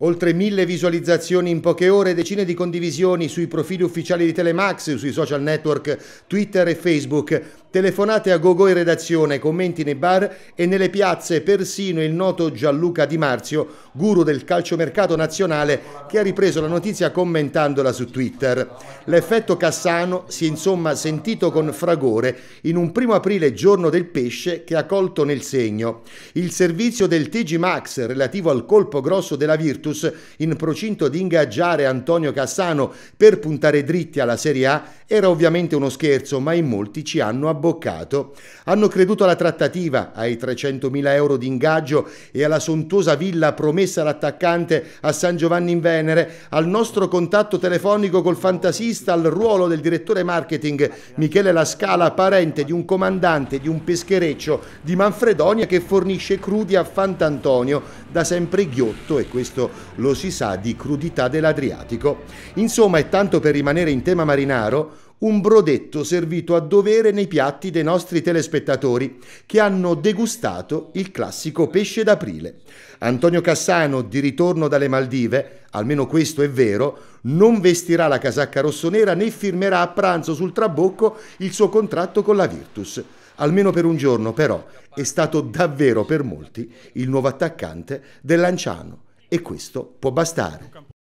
Oltre mille visualizzazioni in poche ore, decine di condivisioni sui profili ufficiali di Telemax, sui social network Twitter e Facebook. Telefonate a Gogo in redazione, commenti nei bar e nelle piazze persino il noto Gianluca Di Marzio, guru del calciomercato nazionale, che ha ripreso la notizia commentandola su Twitter. L'effetto Cassano si è insomma sentito con fragore in un primo aprile giorno del pesce che ha colto nel segno. Il servizio del TG Max relativo al colpo grosso della Virtus in procinto di ingaggiare Antonio Cassano per puntare dritti alla Serie A era ovviamente uno scherzo, ma in molti ci hanno abbattuto abboccato, hanno creduto alla trattativa, ai 300.000 euro di ingaggio e alla sontuosa villa promessa all'attaccante a San Giovanni in Venere, al nostro contatto telefonico col fantasista, al ruolo del direttore marketing Michele Lascala, parente di un comandante di un peschereccio di Manfredonia che fornisce crudi a Fantantonio, da sempre ghiotto e questo lo si sa di crudità dell'Adriatico. Insomma, e tanto per rimanere in tema marinaro, un brodetto servito a dovere nei piatti dei nostri telespettatori che hanno degustato il classico pesce d'aprile. Antonio Cassano, di ritorno dalle Maldive, almeno questo è vero, non vestirà la casacca rossonera né firmerà a pranzo sul trabocco il suo contratto con la Virtus. Almeno per un giorno, però, è stato davvero per molti il nuovo attaccante del Lanciano e questo può bastare.